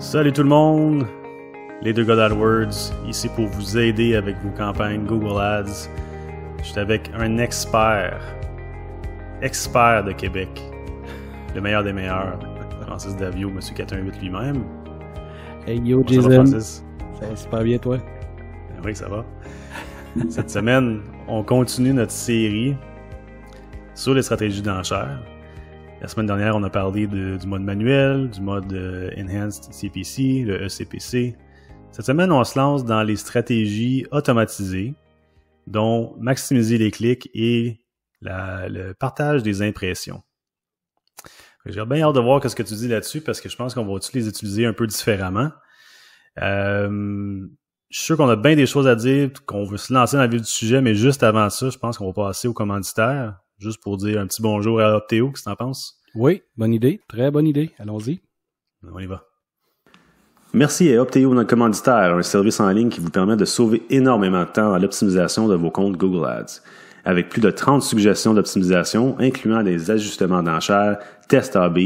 Salut tout le monde, les deux God AdWords, ici pour vous aider avec vos campagnes Google Ads. Je suis avec un expert, expert de Québec, le meilleur des meilleurs, Francis Davio, Monsieur 418 lui-même. Hey yo Jason, ça va, super bien toi? Ben oui, ça va. Cette semaine, on continue notre série sur les stratégies d'enchères. La semaine dernière, on a parlé du mode manuel, du mode euh, Enhanced CPC, le ECPC. Cette semaine, on se lance dans les stratégies automatisées, dont maximiser les clics et le partage des impressions. J'ai bien hâte de voir ce que tu dis là-dessus parce que je pense qu'on va tous les utiliser un peu différemment. Euh, je suis sûr qu'on a bien des choses à dire, qu'on veut se lancer dans la vie du sujet, mais juste avant ça, je pense qu'on va passer aux commanditaires juste pour dire un petit bonjour à Théo, qu'est-ce que t'en penses? Oui, bonne idée, très bonne idée. Allons-y. Ben, on y va. Merci à Optéo, notre commanditaire, un service en ligne qui vous permet de sauver énormément de temps à l'optimisation de vos comptes Google Ads. Avec plus de 30 suggestions d'optimisation, incluant des ajustements d'enchères, tests AB,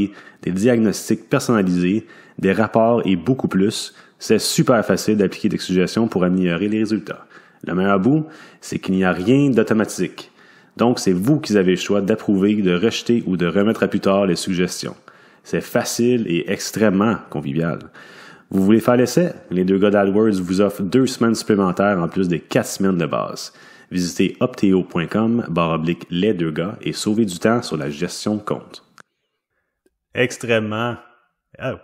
des diagnostics personnalisés, des rapports et beaucoup plus, c'est super facile d'appliquer des suggestions pour améliorer les résultats. Le meilleur bout, c'est qu'il n'y a rien d'automatique. Donc, c'est vous qui avez le choix d'approuver, de rejeter ou de remettre à plus tard les suggestions. C'est facile et extrêmement convivial. Vous voulez faire l'essai? Les deux gars d'AdWords vous offrent deux semaines supplémentaires en plus des quatre semaines de base. Visitez opteo.com oblique les deux gars et sauvez du temps sur la gestion de compte. Extrêmement. Ah,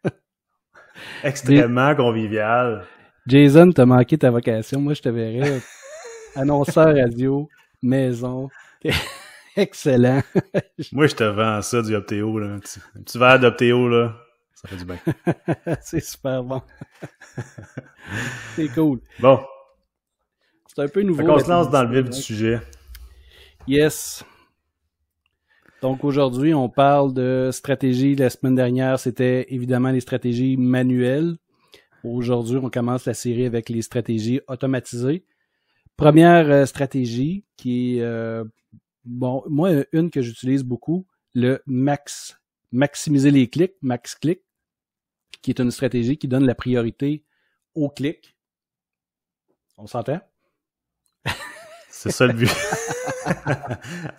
extrêmement convivial. Jason, t'as manqué ta vocation. Moi, je te verrais annonceur radio, maison. Excellent. Moi, je te vends ça du Optéo. Là. Un, petit, verre d'Optéo, là. Ça fait du bien. c'est super bon. c'est cool. Bon. C'est un peu nouveau. on se lance dans le vif du sujet. Yes. Donc aujourd'hui, on parle de stratégie. La semaine dernière, c'était évidemment les stratégies manuelles. Aujourd'hui, on commence la série avec les stratégies automatisées. Première euh, stratégie qui est, euh, bon, moi, une que j'utilise beaucoup, le max, maximiser les clics, max clic, qui est une stratégie qui donne la priorité au clic. On s'entend? C'est ça le but.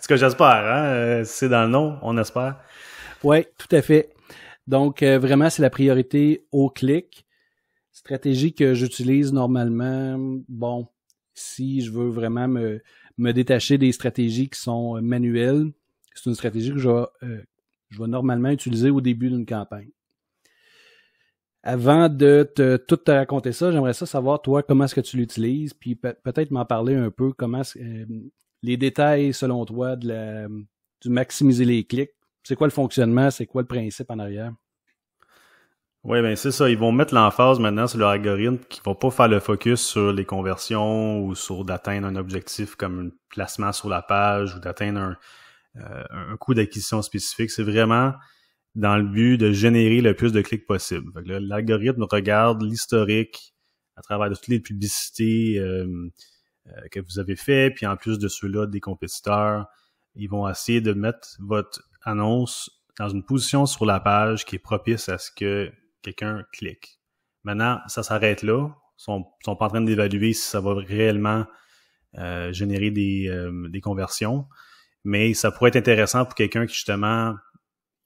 Ce que que j'espère. Hein? Euh, c'est dans le nom, on espère. Oui, tout à fait. Donc, vraiment, c'est la priorité au clic. Stratégie que j'utilise normalement, bon, si je veux vraiment me, détacher des stratégies qui sont euh, manuelles, c'est une stratégie que euh, je vais, normalement utiliser au début d'une campagne. Avant de tout te raconter ça, j'aimerais savoir, toi, comment est-ce que tu l'utilises, puis peut-être m'en parler un peu, comment euh, les détails, selon toi, de du maximiser les clics. C'est quoi le fonctionnement, c'est quoi le principe en arrière? Oui, ben c'est ça. Ils vont mettre l'emphase maintenant sur leur algorithme qui ne va pas faire le focus sur les conversions ou sur d'atteindre un objectif comme un placement sur la page ou d'atteindre un, euh, un coût d'acquisition spécifique. C'est vraiment dans le but de générer le plus de clics possible. L'algorithme regarde l'historique à travers toutes les publicités euh, euh, que vous avez fait, puis en plus de ceux-là, des compétiteurs. Ils vont essayer de mettre votre annonce dans une position sur la page qui est propice à ce que quelqu'un clique. Maintenant, ça s'arrête là. Ils sont, sont pas en train d'évaluer si ça va réellement euh, générer des, euh, des, conversions. Mais ça pourrait être intéressant pour quelqu'un qui, justement,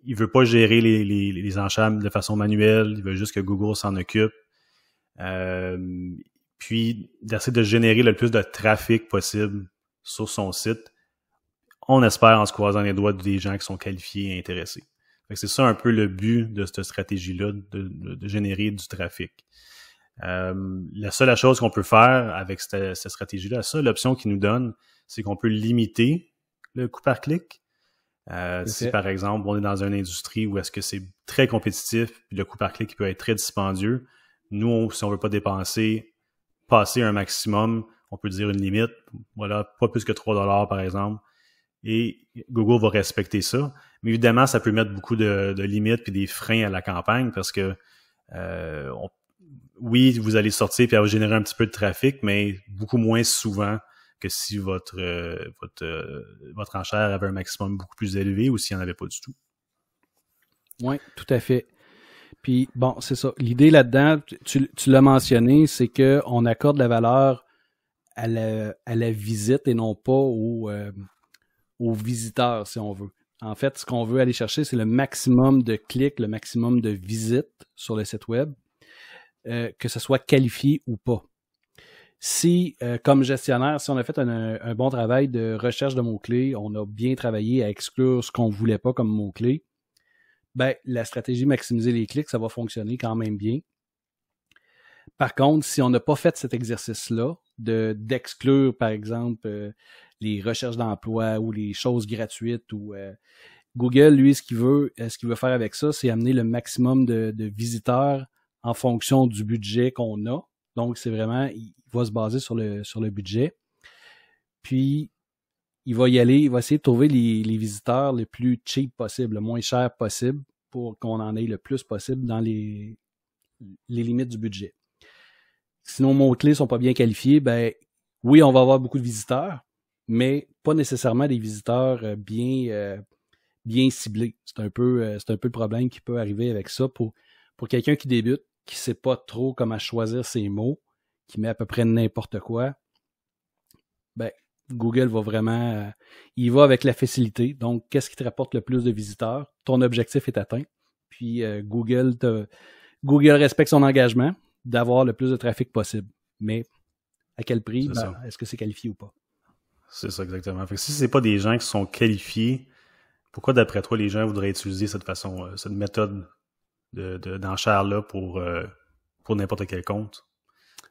il veut pas gérer les, les, enchères de façon manuelle, il veut juste que Google s'en occupe. Euh, puis d'essayer de générer le plus de trafic possible sur son site. On espère en se croisant les doigts des gens qui sont qualifiés et intéressés c'est ça un peu le but de cette stratégie-là, de, générer du trafic. Euh, la seule chose qu'on peut faire avec cette, stratégie-là, la seule option qui nous donne, c'est qu'on peut limiter le coût par clic. Euh, si par exemple on est dans une industrie où est-ce que c'est très compétitif, le coût par clic peut être très dispendieux, nous, si on ne veut pas dépenser, passer un maximum, on peut dire une limite, voilà, pas plus que 3 dollars par exemple, et Google va respecter ça. Mais évidemment, ça peut mettre beaucoup de, limites puis des freins à la campagne parce que euh, oui, vous allez sortir puis générer un petit peu de trafic, mais beaucoup moins souvent que si votre, euh, votre, euh, votre enchère avait un maximum beaucoup plus élevé ou s'il n'y en avait pas du tout. Oui, tout à fait. Puis bon, c'est ça. L'idée là-dedans, tu, tu l'as mentionné, c'est qu'on accorde la valeur à la, à la, visite et non pas au, aux visiteurs, si on veut. En fait, ce qu'on veut aller chercher, c'est le maximum de clics, le maximum de visites sur le site web, euh, que ce soit qualifié ou pas. Si, euh, comme gestionnaire, si on a fait un, bon travail de recherche de mots-clés, on a bien travaillé à exclure ce qu'on ne voulait pas comme mots-clés, ben, la stratégie maximiser les clics, ça va fonctionner quand même bien. Par contre, si on n'a pas fait cet exercice-là, de d'exclure, par exemple, euh, les recherches d'emploi ou les choses gratuites ou euh, Google, lui, ce qu'il veut, euh, ce qu'il veut faire avec ça, c'est amener le maximum de, visiteurs en fonction du budget qu'on a. Donc, c'est vraiment, il va se baser sur le, sur le budget. Puis, il va y aller, il va essayer de trouver les, visiteurs le plus cheap possible, le moins cher possible, pour qu'on en ait le plus possible dans les, les limites du budget. Sinon, mon mots-clés sont pas bien qualifiés, ben oui, on va avoir beaucoup de visiteurs, mais pas nécessairement des visiteurs euh, bien, euh, bien ciblés. C'est un, peu, euh, c'est un peu le problème qui peut arriver avec ça pour, pour quelqu'un qui débute, qui ne sait pas trop comment choisir ses mots, qui met à peu près n'importe quoi. Ben, Google va vraiment, il va avec la facilité. Donc, qu'est-ce qui te rapporte le plus de visiteurs? Ton objectif est atteint. Puis Google Google respecte son engagement d'avoir le plus de trafic possible. Mais à quel prix? Ben, est-ce que c'est qualifié ou pas? C'est ça, exactement. Si ce si c'est pas des gens qui sont qualifiés, pourquoi, d'après toi, les gens voudraient utiliser cette façon, euh, cette méthode d'enchère-là pour, euh, pour n'importe quel compte?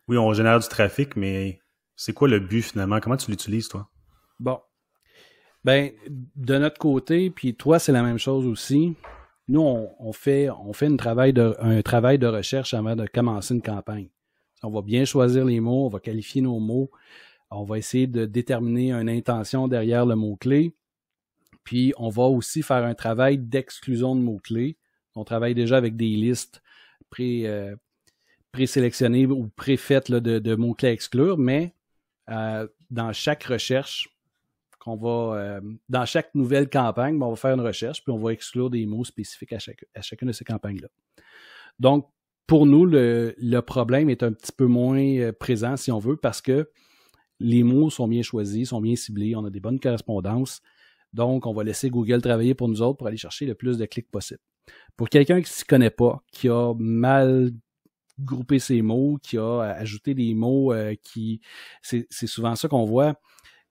Oui, on génère du trafic, mais c'est quoi le but finalement? Comment tu l'utilises, toi? Bon. Ben, de notre côté, puis toi, c'est la même chose aussi. Nous, on, fait, on fait travail de, un travail de recherche avant de commencer une campagne. On va bien choisir les mots, on va qualifier nos mots, on va essayer de déterminer une intention derrière le mot-clé. Puis on va aussi faire un travail d'exclusion de mots-clés. On travaille déjà avec des listes pré, euh, sélectionnées ou pré-faites de, mots-clés à exclure, mais euh, dans chaque recherche qu'on va, euh, dans chaque nouvelle campagne, ben, on va faire une recherche, puis on va exclure des mots spécifiques à, chacune de ces campagnes-là. Donc, pour nous, le, problème est un petit peu moins présent, si on veut, parce que les mots sont bien choisis, sont bien ciblés, on a des bonnes correspondances. Donc, on va laisser Google travailler pour nous autres pour aller chercher le plus de clics possible. Pour quelqu'un qui ne s'y connaît pas, qui a mal groupé ses mots, qui a ajouté des mots euh, qui... C'est souvent ça qu'on voit,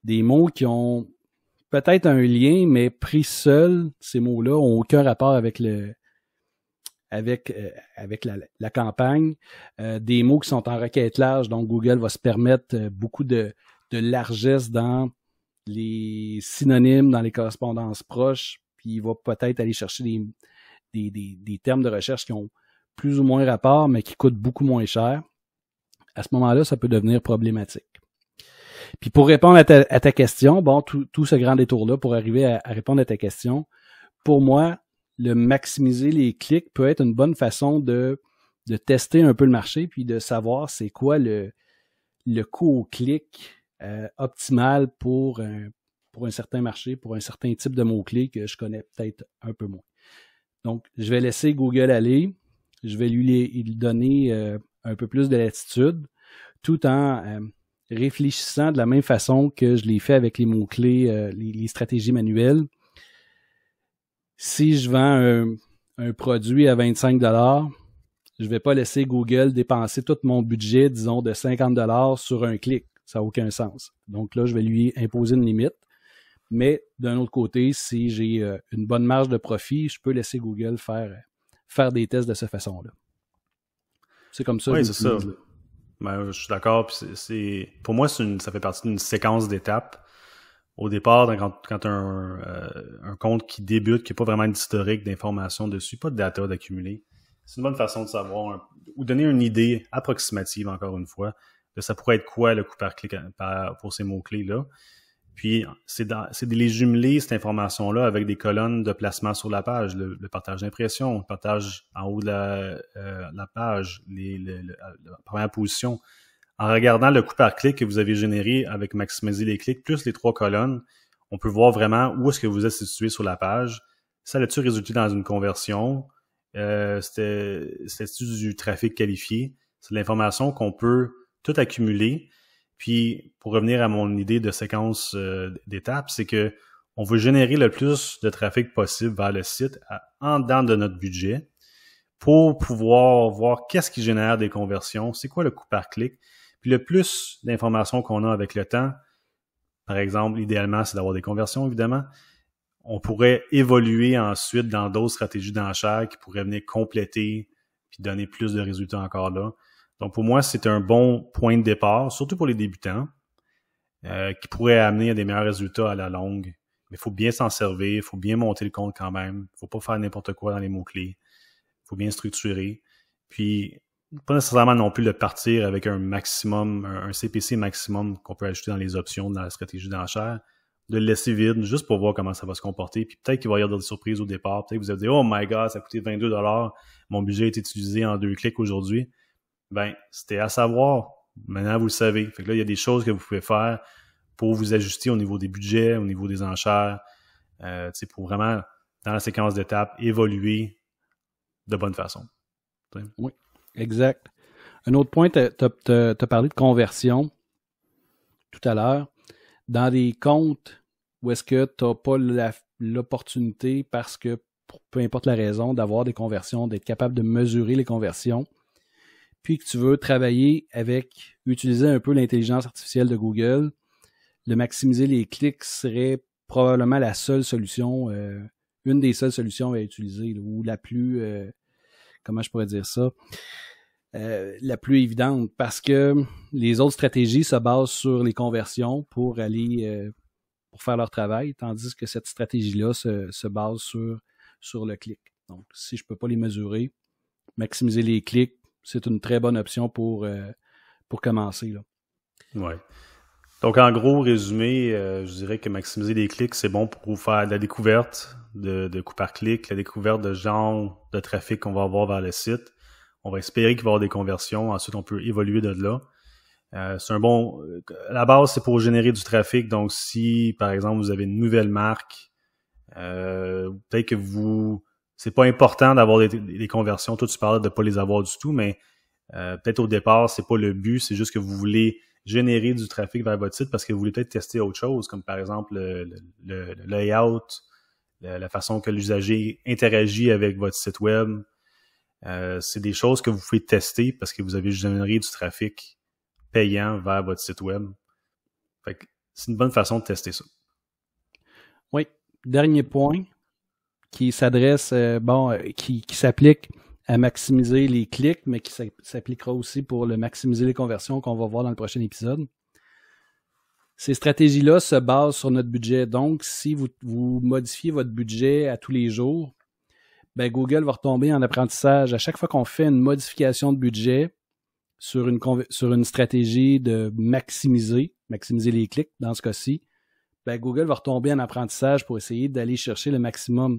des mots qui ont peut-être un lien, mais pris seuls, ces mots-là ont aucun rapport avec le, avec, euh, avec la, campagne, euh, des mots qui sont en requête large, donc Google va se permettre euh, beaucoup de, de largesse dans les synonymes, dans les correspondances proches, puis il va peut-être aller chercher des, des, des, termes de recherche qui ont plus ou moins rapport, mais qui coûtent beaucoup moins cher. À ce moment-là, ça peut devenir problématique. Puis pour répondre à ta, question, bon, tout, tout ce grand détour-là, pour arriver à répondre à ta question, pour moi, le maximiser les clics peut être une bonne façon de, tester un peu le marché, puis de savoir c'est quoi le, le coût au clic euh, optimal pour un, pour un certain marché, pour un certain type de mots-clés que je connais peut-être un peu moins. Donc, je vais laisser Google aller. Je vais lui, donner euh, un peu plus de latitude, tout en euh, réfléchissant de la même façon que je l'ai fait avec les mots-clés, les stratégies manuelles si je vends un, produit à 25 dollars, je ne vais pas laisser Google dépenser tout mon budget, disons, de 50 dollars sur un clic. Ça n'a aucun sens. Donc là, je vais lui imposer une limite. Mais d'un autre côté, si j'ai euh, une bonne marge de profit, je peux laisser Google faire, faire des tests de cette façon-là. C'est comme ça. Oui, c'est ça. Ben, je suis d'accord. Pour moi, ça fait partie d'une séquence d'étapes au départ, quand, euh, un, compte qui débute, qui n'a pas vraiment d'historique d'informations dessus, pas de data d'accumuler, c'est une bonne façon de savoir ou donner une idée approximative, encore une fois, de ça pourrait être quoi le coup par clic pour ces mots-clés-là. Puis, c'est de les jumeler, cette information-là, avec des colonnes de placement sur la page, le, partage d'impression, le partage en haut de la, euh, page, la première position, en regardant le coût par clic que vous avez généré avec maximiser les clics plus les trois colonnes, on peut voir vraiment où est-ce que vous êtes situé sur la page. Ça a-t-il résulté dans une conversion? Euh, C'était-tu du trafic qualifié? C'est l'information qu'on peut tout accumuler. Puis, pour revenir à mon idée de séquence euh, d'étapes, c'est que on veut générer le plus de trafic possible vers le site en dedans de notre budget pour pouvoir voir qu'est-ce qui génère des conversions, c'est quoi le coût par clic, puis le plus d'informations qu'on a avec le temps, par exemple, idéalement, c'est d'avoir des conversions, évidemment. On pourrait évoluer ensuite dans d'autres stratégies d'enchères qui pourraient venir compléter puis donner plus de résultats encore là. Donc pour moi, c'est un bon point de départ, surtout pour les débutants, euh, qui pourraient amener à des meilleurs résultats à la longue. Mais il faut bien s'en servir, il faut bien monter le compte quand même. Il faut pas faire n'importe quoi dans les mots-clés. Il faut bien structurer. Puis pas nécessairement non plus de partir avec un maximum, un CPC maximum qu'on peut ajouter dans les options dans la stratégie d'enchère, de le laisser vide juste pour voir comment ça va se comporter. Puis peut-être qu'il va y avoir des surprises au départ. Peut-être que vous allez dire, oh my god, ça a coûté 22 dollars, mon budget est utilisé en deux clics aujourd'hui. Ben, c'était à savoir. Maintenant, vous le savez. Fait que là, il y a des choses que vous pouvez faire pour vous ajuster au niveau des budgets, au niveau des enchères, euh, pour vraiment, dans la séquence d'étapes, évoluer de bonne façon. Oui. Exact. Un autre point, tu as, parlé de conversion tout à l'heure. Dans des comptes où est-ce que tu n'as pas l'opportunité parce que, pour, peu importe la raison, d'avoir des conversions, d'être capable de mesurer les conversions, puis que tu veux travailler avec, utiliser un peu l'intelligence artificielle de Google, le maximiser les clics serait probablement la seule solution, euh, une des seules solutions à utiliser, ou la plus... Euh, comment je pourrais dire ça, euh, la plus évidente parce que les autres stratégies se basent sur les conversions pour aller euh, pour faire leur travail, tandis que cette stratégie-là se, base sur, sur le clic. Donc, si je ne peux pas les mesurer, maximiser les clics, c'est une très bonne option pour, euh, pour commencer. Oui. Donc, en gros, résumé, je dirais que maximiser les clics, c'est bon pour vous faire de la découverte, de, de coup par clic, la découverte de genre de trafic qu'on va avoir vers le site. On va espérer qu'il va y avoir des conversions. Ensuite, on peut évoluer de là. Euh, c'est un bon. Euh, la base, c'est pour générer du trafic. Donc, si par exemple vous avez une nouvelle marque, euh, peut-être que vous, c'est pas important d'avoir des, conversions. Toi, tu parlais de ne pas les avoir du tout, mais peut-être au départ, c'est pas le but. C'est juste que vous voulez générer du trafic vers votre site parce que vous voulez peut-être tester autre chose, comme par exemple le, le, le layout la, façon que l'usager interagit avec votre site web. Euh, c'est des choses que vous pouvez tester parce que vous avez généré du trafic payant vers votre site web. c'est une bonne façon de tester ça. Oui. Dernier point qui s'adresse, euh, bon, euh, qui, qui s'applique à maximiser les clics, mais qui s'appliquera aussi pour le maximiser les conversions qu'on va voir dans le prochain épisode. Ces stratégies-là se basent sur notre budget. Donc, si vous, modifiez votre budget à tous les jours, ben, Google va retomber en apprentissage. À chaque fois qu'on fait une modification de budget sur une, stratégie de maximiser, maximiser les clics dans ce cas-ci, ben, Google va retomber en apprentissage pour essayer d'aller chercher le maximum.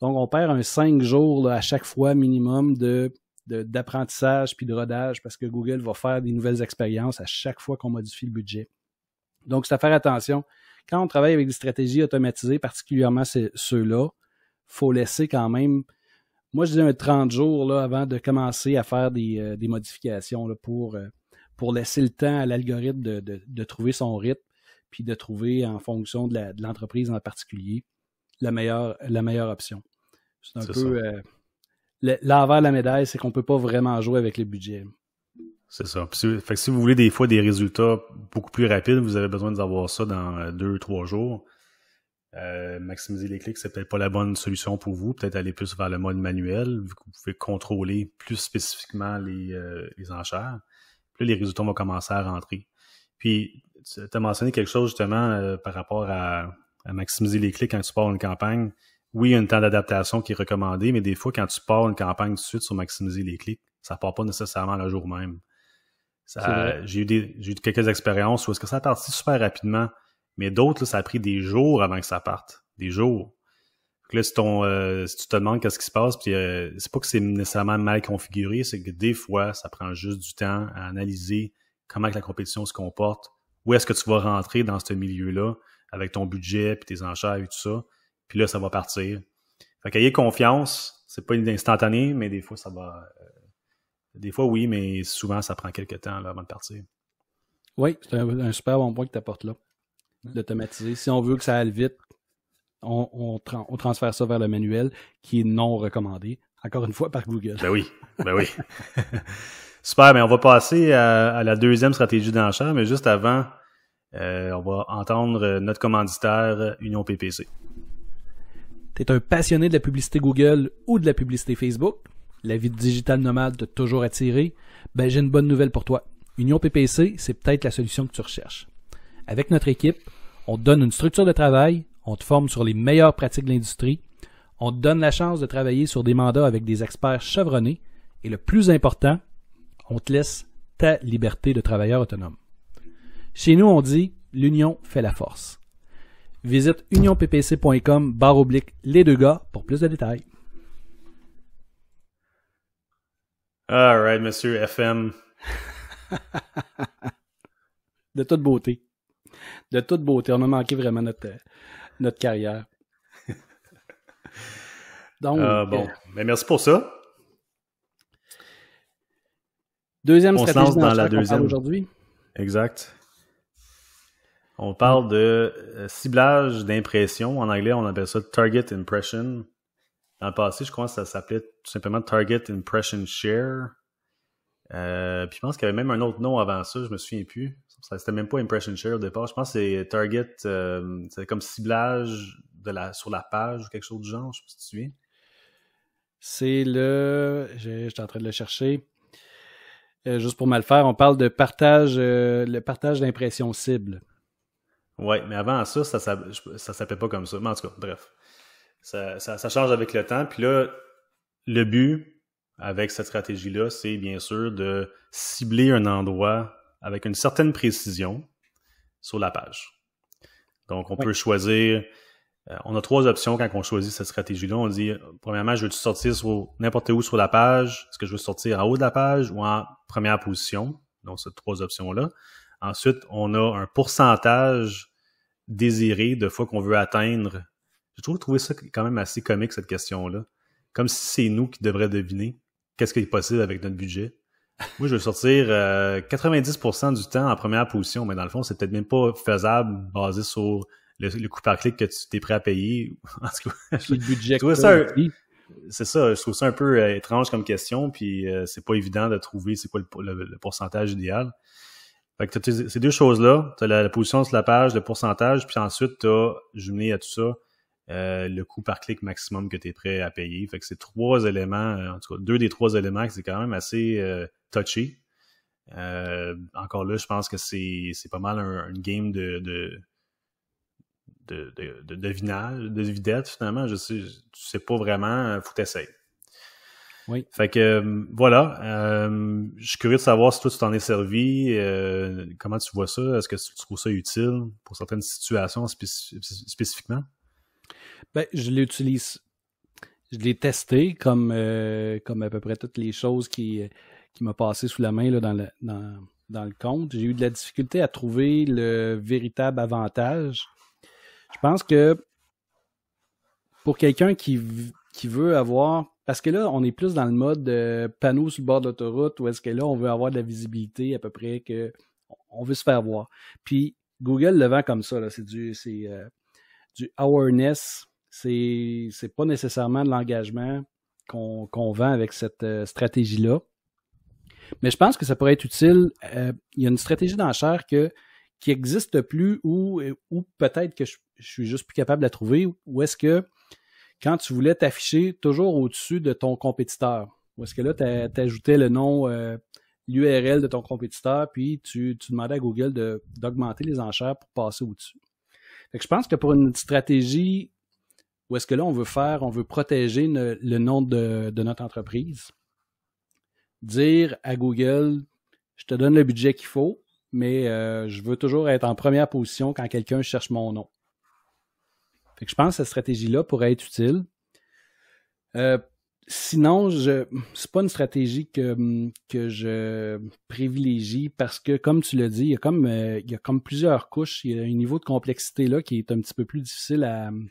Donc, on perd un 5 jours à chaque fois minimum de d'apprentissage puis de rodage parce que Google va faire des nouvelles expériences à chaque fois qu'on modifie le budget. Donc, c'est à faire attention. Quand on travaille avec des stratégies automatisées, particulièrement ceux-là, il faut laisser quand même, moi je disais, un 30 jours là, avant de commencer à faire des, euh, modifications euh, pour, laisser le temps à l'algorithme de, trouver son rythme, puis de trouver en fonction de l'entreprise en particulier la meilleure, option. C'est un peu euh, l'envers de la médaille, c'est qu'on ne peut pas vraiment jouer avec les budgets. C'est ça. si, vous voulez des fois des résultats beaucoup plus rapides, vous avez besoin d'avoir ça dans euh, deux, trois jours. Euh, maximiser les clics, c'est peut-être pas la bonne solution pour vous. Peut-être aller plus vers le mode manuel, vous pouvez contrôler plus spécifiquement euh, les, enchères. Puis là, les résultats vont commencer à rentrer. Puis, tu as mentionné quelque chose justement par rapport à, maximiser les clics quand tu pars une campagne. Oui, il y a un temps d'adaptation qui est recommandé, mais des fois, quand tu pars une campagne tout de suite sur maximiser les clics, ça part pas nécessairement le jour même. J'ai eu, des, eu quelques expériences où est-ce que ça a parti super rapidement, mais d'autres, ça a pris des jours avant que ça parte. Des jours. Donc là, euh, si, tu te demandes qu'est-ce qui se passe, puis euh, c'est pas que c'est nécessairement mal configuré, c'est que des fois, ça prend juste du temps à analyser comment que la compétition se comporte, où est-ce que tu vas rentrer dans ce milieu-là avec ton budget, puis tes enchères et tout ça. Puis là, ça va partir. Fait ayez confiance. C'est pas une instantané, mais des fois, ça va, euh, des fois, oui, mais souvent, ça prend quelques temps avant de partir. Oui, c'est un, super bon point que tu apportes là, d'automatiser. Si on veut que ça aille vite, on, on, on, transfère ça vers le manuel qui est non recommandé, encore une fois par Google. Ben oui, ben oui. super, mais on va passer à, la deuxième stratégie d'enchant, mais juste avant, euh, on va entendre notre commanditaire Union PPC. Tu es un passionné de la publicité Google ou de la publicité Facebook? la vie digitale nomade t'a toujours attiré, ben j'ai une bonne nouvelle pour toi. Union PPC, c'est peut-être la solution que tu recherches. Avec notre équipe, on te donne une structure de travail, on te forme sur les meilleures pratiques de l'industrie, on te donne la chance de travailler sur des mandats avec des experts chevronnés et le plus important, on te laisse ta liberté de travailleur autonome. Chez nous, on dit l'union fait la force. Visite unionppc.com barre oblique les deux gars pour plus de détails. All right, monsieur FM. de toute beauté. De toute beauté. On a manqué vraiment notre, euh, notre carrière. Euh, Donc. bon. Euh, Mais merci pour ça. Deuxième stratégie dans la deuxième. aujourd'hui. Exact. On parle de ciblage d'impression. En anglais, on appelle ça target impression. Dans le passé, je crois que ça s'appelait tout simplement Target Impression Share. Euh, puis je pense qu'il y avait même un autre nom avant ça, je me souviens plus. Ce c'était même pas Impression Share au départ. Je pense que c'est Target, euh, c'est comme ciblage de la, sur la page ou quelque chose du genre, je sais pas si tu te souviens. C'est le. J'étais en train de le chercher. Euh, juste pour mal faire, on parle de partage, le partage d'impression cible. Oui, mais avant ça, ça, ça, ça s'appelait pas comme ça. Mais en tout cas, bref. Ça, change avec le temps. Puis là, le but avec cette stratégie-là, c'est bien sûr de cibler un endroit avec une certaine précision sur la page. Donc, on peut choisir. Euh, on a trois options quand on choisit cette stratégie-là. On dit, premièrement, je veux sortir sur n'importe où sur la page. Est-ce que je veux sortir en haut de la page ou en première position? Donc, ces trois options-là. Ensuite, on a un pourcentage désiré de fois qu'on veut atteindre j'ai toujours trouvé ça quand même assez comique, cette question-là. Comme si c'est nous qui devraient deviner qu'est-ce qui est possible avec notre budget. Moi, je veux sortir 90% euh, du temps en première position, mais dans le fond, c'est peut-être même pas faisable basé sur le, coût par clic que tu t'es prêt à payer. en tout cas, le budget c'est ça, je trouve ça un peu euh, étrange comme question, puis euh, c'est pas évident de trouver c'est quoi le, pourcentage idéal. Fait que ces deux choses-là, tu as la, position sur la page, le pourcentage, puis ensuite tu as jumelé à tout ça euh, le coût par clic maximum que tu es prêt à payer. Fait que c'est trois éléments, euh, en tout cas deux des trois éléments que c'est quand même assez euh, touché. Euh, encore là, je pense que c'est, c'est pas mal un, game de, de, de, de, de vidette finalement. Je sais, tu sais pas vraiment, faut t'essayer. Oui. Fait que voilà, je suis curieux de savoir si toi tu t'en es servi, comment tu vois ça, est-ce que tu trouves ça utile pour certaines situations spécifiquement? Ben, je l'utilise. Je l'ai testé comme, euh, comme à peu près toutes les choses qui, euh, qui m'ont passé sous la main dans, le, dans, le compte. J'ai eu de la difficulté à trouver le véritable avantage. Je pense que pour quelqu'un qui, qui veut avoir. Parce que là, on est plus dans le mode euh, panneau sur le bord d'autoroute où est-ce que là, on veut avoir de la visibilité à peu près que on veut se faire voir. Puis Google le vend comme ça, là. C'est du. C'est, du awareness. C'est, c'est pas nécessairement de l'engagement qu'on, qu'on vend avec cette euh, stratégie-là. Mais je pense que ça pourrait être utile. Euh, il y a une stratégie d'enchère que, qui n'existe plus ou, ou peut-être que je, suis juste plus capable de la trouver. Ou est-ce que quand tu voulais t'afficher toujours au-dessus de ton compétiteur, ou est-ce que là, tu ajoutais le nom, euh, l'URL de ton compétiteur, puis tu, tu demandais à Google d'augmenter les enchères pour passer au-dessus je pense que pour une stratégie où est-ce que là, on veut faire, on veut protéger le nom de, notre entreprise, dire à Google, je te donne le budget qu'il faut, mais euh, je veux toujours être en première position quand quelqu'un cherche mon nom. je pense que cette stratégie-là pourrait être utile. Euh, sinon, ce c'est pas une stratégie hum, que, je privilégie parce que, comme tu l'as dit, il y, a comme, euh, il y a comme plusieurs couches. Il y a un niveau de complexité là qui est un petit peu plus difficile à hum,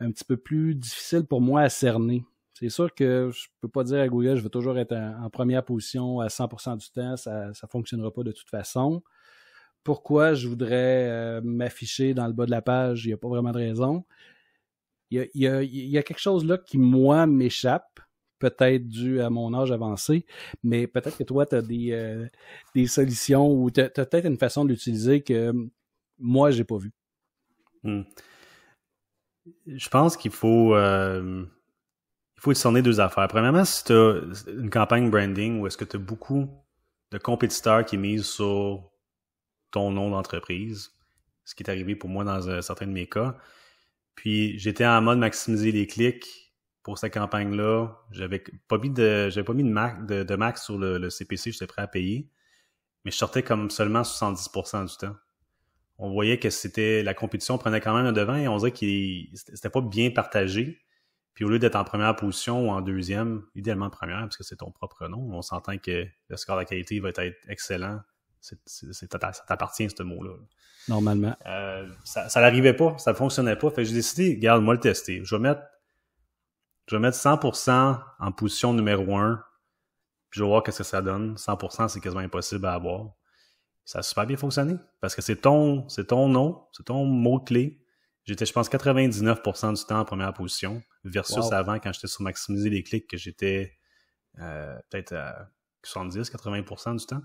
un petit peu plus difficile pour moi à cerner. C'est sûr que je ne peux pas dire à Google je veux toujours être en, première position à 100% du temps, ça ne fonctionnera pas de toute façon. Pourquoi je voudrais euh, m'afficher dans le bas de la page, il n'y a pas vraiment de raison il y, a, quelque chose là qui, moi, m'échappe, peut-être dû à mon âge avancé, mais peut-être que toi, tu as euh, des, solutions ou tu as, peut-être une façon d'utiliser que euh, moi, j'ai pas vu. Hmm. Je pense qu'il faut, euh, il faut discerner deux affaires. Premièrement, si tu as une campagne branding ou est-ce que tu as beaucoup de compétiteurs qui misent sur ton nom d'entreprise, ce qui est arrivé pour moi dans certains de mes cas, puis j'étais en mode maximiser les clics pour cette campagne-là. J'avais pas mis de, j'avais pas mis de, max, sur le, CPC, j'étais prêt à payer. Mais je sortais comme seulement 70% du temps. On voyait que c'était la compétition prenait quand même le devant et on dirait qu'il c'était pas bien partagé. Puis au lieu d'être en première position ou en deuxième, idéalement première, parce que c'est ton propre nom, on s'entend que le score de qualité va être excellent c'est ça t'appartient, ce mot-là. Normalement. Euh, ça n'arrivait pas, ça ne fonctionnait pas. Fait j'ai décidé, regarde, moi le tester. Je vais mettre, je vais mettre 100% en position numéro 1, puis je vais voir ce que ça donne. 100%, c'est quasiment impossible à avoir. Ça a super bien fonctionné, parce que c'est ton, c'est ton nom, c'est ton mot-clé. J'étais, je pense, 99% du temps en première position, versus avant, quand j'étais sur maximiser les clics, que j'étais euh, peut-être à 70-80% du temps.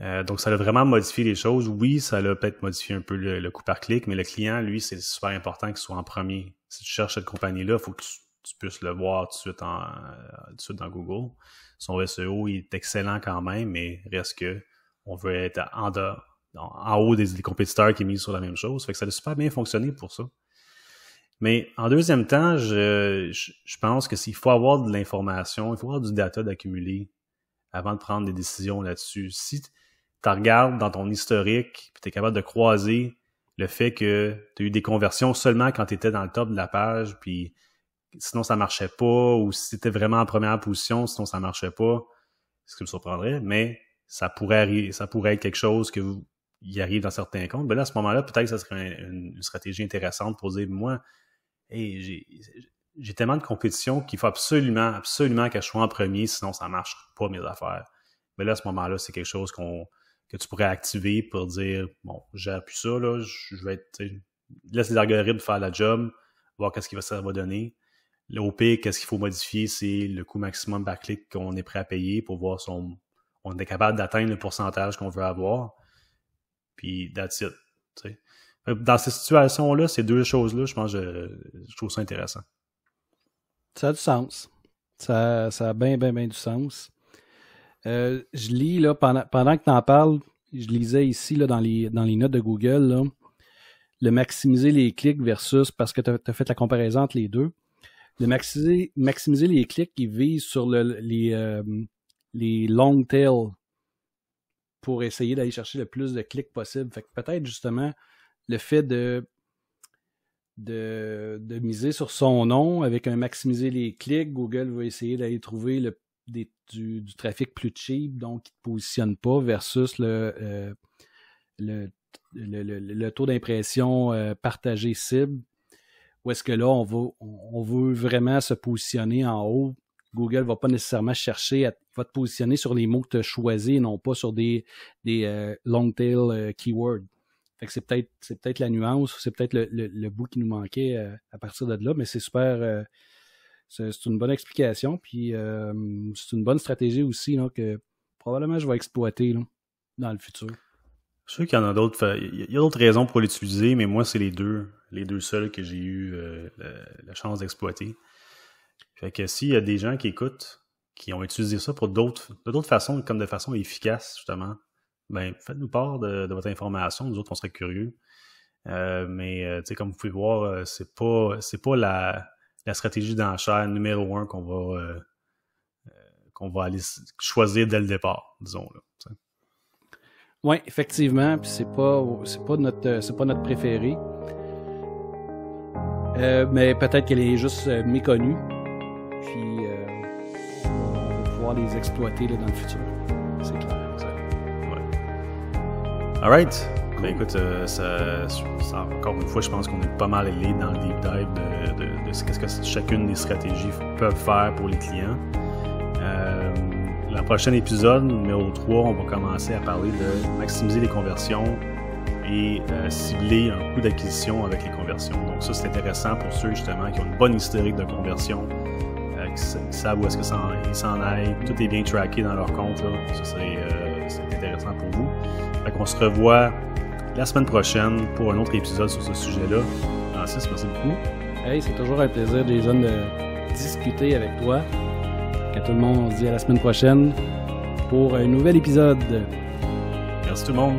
Euh, donc, ça a vraiment modifié les choses. Oui, ça a peut-être modifié un peu le, coup par clic, mais le client, lui, c'est super important qu'il soit en premier. Si tu cherches cette compagnie-là, il faut que tu, puisses le voir tout de suite, en, euh, dans Google. Son SEO est excellent quand même, mais reste que on veut être en en haut des, compétiteurs qui misent sur la même chose. Fait que ça a super bien fonctionné pour ça. Mais en deuxième temps, je, je, pense que s'il faut avoir de l'information, il faut avoir du data d'accumuler avant de prendre des décisions là-dessus. Si, tu regardes dans ton historique, puis tu es capable de croiser le fait que tu as eu des conversions seulement quand tu étais dans le top de la page, puis sinon ça marchait pas, ou si tu vraiment en première position, sinon ça marchait pas, ce qui me surprendrait, mais ça pourrait arriver, ça pourrait être quelque chose que vous, y arrive dans certains comptes. Mais ben là, à ce moment-là, peut-être que ça serait une, stratégie intéressante pour dire, moi, j'ai tellement de compétition qu'il faut absolument, absolument que je sois en premier, sinon ça marche pas mes affaires. Mais ben là, à ce moment-là, c'est quelque chose qu'on que tu pourrais activer pour dire bon, j'ai appuyé ça, là, je vais être. Laisse les algorithmes faire la job, voir qu'est-ce va ça va donner. Au pire, qu'est-ce qu'il faut modifier, c'est le coût maximum par clic qu'on est prêt à payer pour voir si on, est capable d'atteindre le pourcentage qu'on veut avoir. Puis, that's it. Dans ces situations-là, ces deux choses-là, je pense trouve ça intéressant. Ça a du sens. Ça, ça a bien, bien, bien du sens. Euh, je lis, là, pendant, que tu en parles, je lisais ici, là, dans les, dans les notes de Google, le maximiser les clics versus, parce que tu as, fait la comparaison entre les deux, le maximiser, maximiser les clics qui visent sur les, euh, les long tails pour essayer d'aller chercher le plus de clics possible. Fait que peut-être justement le fait de, de, de, miser sur son nom avec un maximiser les clics, Google va essayer d'aller trouver le du, trafic plus cheap, donc qui ne te positionne pas, versus euh, le, le, le, taux d'impression euh, partagé cible, ou est-ce que là, on, on veut vraiment se positionner en haut. Google ne va pas nécessairement chercher, à, va te positionner sur les mots que tu as choisis et non pas sur des, des euh, long tail keywords. c'est peut-être, peut la nuance, c'est peut-être le, bout qui nous manquait à partir de là, mais c'est super, c'est une bonne explication, puis euh, c'est une bonne stratégie aussi que probablement je vais exploiter dans le futur. Je sais qu'il y en a d'autres. Il y a d'autres raisons pour l'utiliser, mais moi, c'est les deux, les deux seuls que j'ai eu euh, la, chance d'exploiter. Fait que s'il y a des gens qui écoutent, qui ont utilisé ça pour d'autres, de d'autres façons, comme de façon efficace, justement, ben, faites-nous part de, votre information. Nous autres, on serait curieux. Euh, mais, tu sais, comme vous pouvez voir, c'est pas, c'est pas la, la stratégie d'enchère numéro un qu'on va, euh, euh, qu'on va aller choisir dès le départ, disons. Là, oui, effectivement, puis c'est pas, c'est pas, notre, euh, c'est pas notre préféré. mais peut-être qu'elle est juste méconnue, puis on va pouvoir les exploiter dans le futur. C'est clair, All right. Ben, écoute, euh, encore une fois, je pense qu'on est pas mal allé dans le deep dive de, ce que chacune des stratégies peuvent faire pour les clients. Euh, le prochain épisode, numéro 3, on va commencer à parler de maximiser les conversions et euh, cibler un coût d'acquisition avec les conversions. Donc ça, c'est intéressant pour ceux justement qui ont une bonne historique de conversion, qui, savent où est-ce qu'ils s'en aillent. Tout est bien tracké dans leur compte. Ça, c'est intéressant pour vous. Fait qu'on se revoit la semaine prochaine pour un autre épisode sur ce sujet-là. Francis, merci beaucoup. Hey, c'est toujours un plaisir, Jason, de discuter avec toi. Que tout le monde, on se dit à la semaine prochaine pour un nouvel épisode. Merci tout le monde.